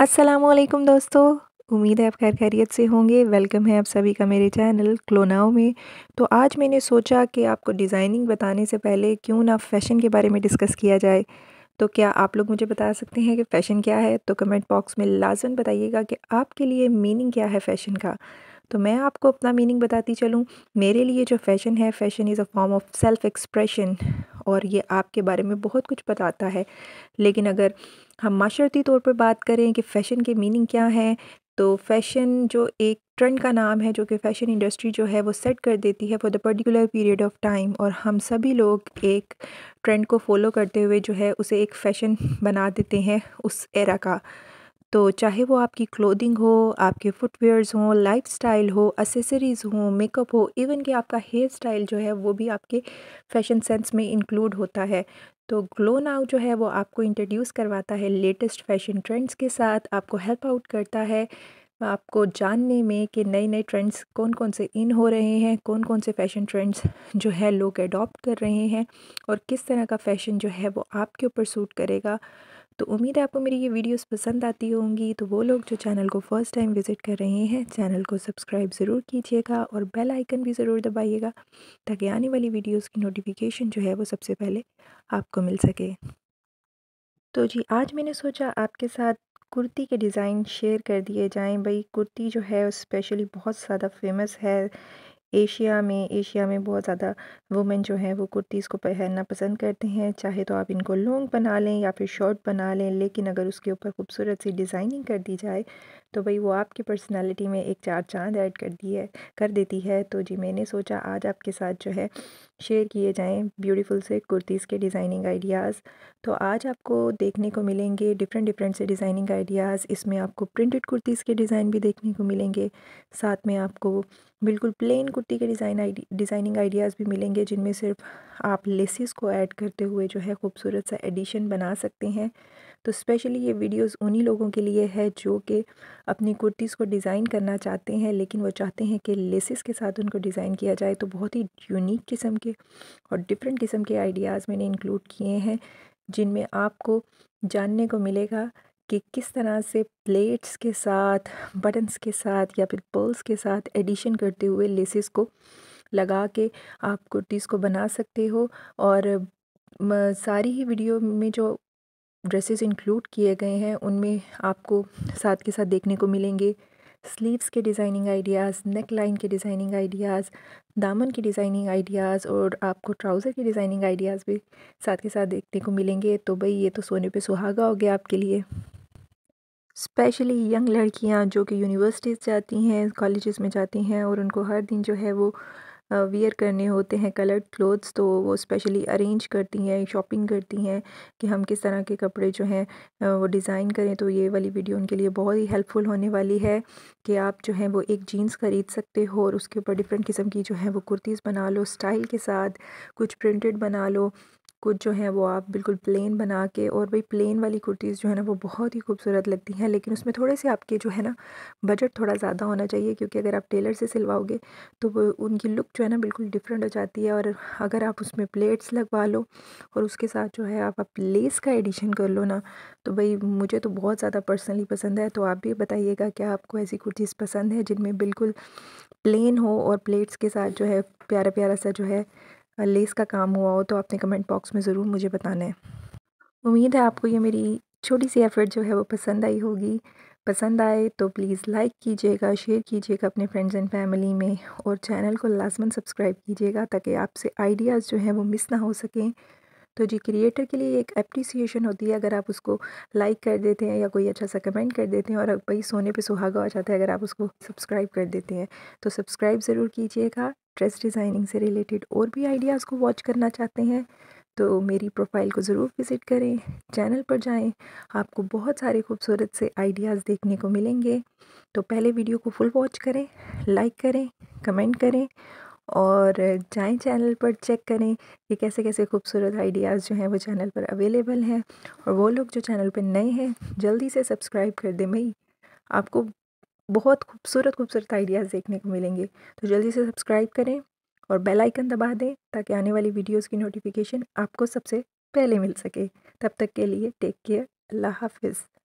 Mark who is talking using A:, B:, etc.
A: असलम दोस्तों उम्मीद है आप खैर खैरियत से होंगे वेलकम है आप सभी का मेरे चैनल क्लोनाओ में तो आज मैंने सोचा कि आपको डिज़ाइनिंग बताने से पहले क्यों ना फ़ैशन के बारे में डिस्कस किया जाए तो क्या आप लोग मुझे बता सकते हैं कि फ़ैशन क्या है तो कमेंट बॉक्स में लाजम बताइएगा कि आपके लिए मीनिंग क्या है फ़ैशन का तो मैं आपको अपना मीनिंग बताती चलूँ मेरे लिए जो फ़ैशन है fashion is a form of self expression और ये आपके बारे में बहुत कुछ बताता है लेकिन अगर हम माशरती तौर पर बात करें कि फ़ैशन की मीनिंग क्या है तो फ़ैशन जो एक ट्रेंड का नाम है जो कि फ़ैशन इंडस्ट्री जो है वो सेट कर देती है for the particular period of time और हम सभी लोग एक ट्रेंड को फॉलो करते हुए जो है उसे एक फ़ैशन बना देते हैं उस एरा का तो चाहे वो आपकी क्लोथिंग हो आपके फुटवेयर्स हों लाइफस्टाइल हो एसेसरीज़ हो मेकअप हो इवन कि आपका हेयर स्टाइल जो है वो भी आपके फैशन सेंस में इंक्लूड होता है तो ग्लो नाउ जो है वो आपको इंट्रोड्यूस करवाता है लेटेस्ट फैशन ट्रेंड्स के साथ आपको हेल्प आउट करता है आपको जानने में कि नए नए ट्रेंड्स कौन कौन से इन हो रहे हैं कौन कौन से फैशन ट्रेंड्स जो है लोग अडॉप्ट कर रहे हैं और किस तरह का फैशन जो है वो आपके ऊपर सूट करेगा तो उम्मीद है आपको मेरी ये वीडियोस पसंद आती होंगी तो वो लोग जो चैनल को फ़र्स्ट टाइम विज़िट कर रहे हैं चैनल को सब्सक्राइब ज़रूर कीजिएगा और बेल आइकन भी ज़रूर दबाइएगा ताकि आने वाली वीडियोस की नोटिफिकेशन जो है वो सबसे पहले आपको मिल सके तो जी आज मैंने सोचा आपके साथ कुर्ती के डिज़ाइन शेयर कर दिए जाएँ भाई कुर्ती जो है स्पेशली बहुत ज़्यादा फेमस है एशिया में एशिया में बहुत ज़्यादा वुमेन जो हैं वो कुर्तीज़ को पहनना पसंद करते हैं चाहे तो आप इनको लॉन्ग बना लें या फिर शॉर्ट बना लें लेकिन अगर उसके ऊपर खूबसूरत सी डिज़ाइनिंग कर दी जाए तो भाई वो आपकी पर्सनालिटी में एक चार चांद ऐड कर दी है कर देती है तो जी मैंने सोचा आज आपके साथ जो है शेयर किए जाएं ब्यूटीफुल से कुर्तीज़ के डिज़ाइनिंग आइडियाज़ तो आज आपको देखने को मिलेंगे डिफरेंट डिफरेंट से डिज़ाइनिंग आइडियाज़ इसमें आपको प्रिंटेड कुर्तीज़ के डिज़ाइन भी देखने को मिलेंगे साथ में आपको बिल्कुल प्लेन कुर्ती के डिज़ाइन आइडी डिज़ाइनिंग आइडियाज़ भी मिलेंगे जिनमें सिर्फ आप लेसिस को ऐड करते हुए जो है खूबसूरत सा एडिशन बना सकते हैं तो स्पेशली ये वीडियोस उन्हीं लोगों के लिए है जो कि अपनी कुर्तीज़ को डिज़ाइन करना चाहते हैं लेकिन वो चाहते हैं कि लेसिस के साथ उनको डिज़ाइन किया जाए तो बहुत ही यूनिक किस्म के और डिफरेंट किस्म के आइडियाज़ मैंने इंक्लूड किए हैं जिनमें आपको जानने को मिलेगा कि किस तरह से प्लेट्स के साथ बटन्स के साथ या फिर पर्ल्स के साथ एडिशन करते हुए लेसिस को लगा के आप कुर्तीज़ को बना सकते हो और सारी ही वीडियो में जो ड्रेसेस इंक्लूड किए गए हैं उनमें आपको साथ के साथ देखने को मिलेंगे स्लीव्स के डिज़ाइनिंग आइडियाज़ नेक लाइन के डिज़ाइनिंग आइडियाज़ दामन के डिज़ाइनिंग आइडियाज़ और आपको ट्राउज़र के डिज़ाइनिंग आइडियाज़ भी साथ के साथ देखने को मिलेंगे तो भाई ये तो सोने पे सुहागा हो गया आपके लिए स्पेशली यंग लड़कियां जो कि यूनिवर्सिटीज़ जाती हैं कॉलेजेस में जाती हैं और उनको हर दिन जो है वो वियर करने होते हैं कलर्ड क्लोथ्स तो वो स्पेशली अरेंज करती हैं शॉपिंग करती हैं कि हम किस तरह के कपड़े जो हैं वो डिज़ाइन करें तो ये वाली वीडियो उनके लिए बहुत ही हेल्पफुल होने वाली है कि आप जो है वो एक जीन्स ख़रीद सकते हो और उसके ऊपर डिफरेंट किस्म की जो है वो कुर्तीज़ बना लो स्टाइल के साथ कुछ प्रिंटेड बना लो कुछ जो है वो आप बिल्कुल प्लेन बना के और भाई प्लेन वाली कुर्तीज़ जो है ना वो बहुत ही खूबसूरत लगती हैं लेकिन उसमें थोड़े से आपके जो है ना बजट थोड़ा ज़्यादा होना चाहिए क्योंकि अगर आप टेलर से सिलवाओगे तो वो उनकी लुक जो है ना बिल्कुल डिफरेंट हो जाती है और अगर आप उसमें प्लेट्स लगवा लो और उसके साथ जो है आप, आप लेस का एडिशन कर लो ना तो भाई मुझे तो बहुत ज़्यादा पर्सनली पसंद है तो आप भी बताइएगा क्या आपको ऐसी कुर्तीज़ पसंद है जिनमें बिल्कुल प्लेन हो और प्लेट्स के साथ जो है प्यारा प्यारा सा जो है लेस का काम हुआ हो तो आपने कमेंट बॉक्स में ज़रूर मुझे बताना है उम्मीद है आपको ये मेरी छोटी सी एफ़र्ट जो है वो पसंद आई होगी पसंद आए तो प्लीज़ लाइक कीजिएगा शेयर कीजिएगा अपने फ्रेंड्स एंड फैमिली में और चैनल को लाजमन सब्सक्राइब कीजिएगा ताकि आपसे आइडियाज़ जो हैं वो मिस ना हो सकें तो जी क्रिएटर के लिए एक अप्रिसिएशन होती है अगर आप उसको लाइक कर देते हैं या कोई अच्छा सा कमेंट कर देते हैं और भाई सोने पे सुहागा हो जाता है अगर आप उसको सब्सक्राइब कर देते हैं तो सब्सक्राइब ज़रूर कीजिएगा ड्रेस डिज़ाइनिंग से रिलेटेड और भी आइडियाज़ को वॉच करना चाहते हैं तो मेरी प्रोफाइल को ज़रूर विज़िट करें चैनल पर जाएं आपको बहुत सारे खूबसूरत से आइडियाज़ देखने को मिलेंगे तो पहले वीडियो को फुल वॉच करें लाइक करें कमेंट करें और जाएं चैनल पर चेक करें कि कैसे कैसे खूबसूरत आइडियाज़ जो हैं वो चैनल पर अवेलेबल हैं और वो लोग जो चैनल पर नए हैं जल्दी से सब्सक्राइब कर दें भाई आपको बहुत खूबसूरत खूबसूरत आइडियाज़ देखने को मिलेंगे तो जल्दी से सब्सक्राइब करें और बेल आइकन दबा दें ताकि आने वाली वीडियोस की नोटिफिकेशन आपको सबसे पहले मिल सके तब तक के लिए टेक केयर अल्लाह हाफिज़